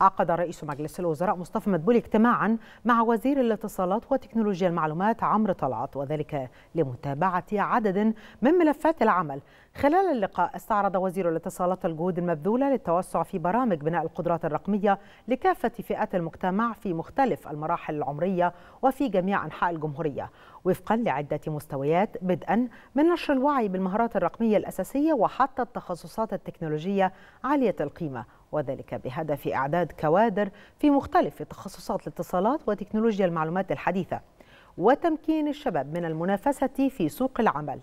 عقد رئيس مجلس الوزراء مصطفى مدبولي اجتماعا مع وزير الاتصالات وتكنولوجيا المعلومات عمرو طلعت وذلك لمتابعة عدد من ملفات العمل خلال اللقاء استعرض وزير الاتصالات الجهود المبذولة للتوسع في برامج بناء القدرات الرقمية لكافة فئات المجتمع في مختلف المراحل العمرية وفي جميع أنحاء الجمهورية وفقا لعدة مستويات بدءا من نشر الوعي بالمهارات الرقمية الأساسية وحتى التخصصات التكنولوجية عالية القيمة وذلك بهدف إعداد كوادر في مختلف تخصصات الاتصالات وتكنولوجيا المعلومات الحديثة وتمكين الشباب من المنافسة في سوق العمل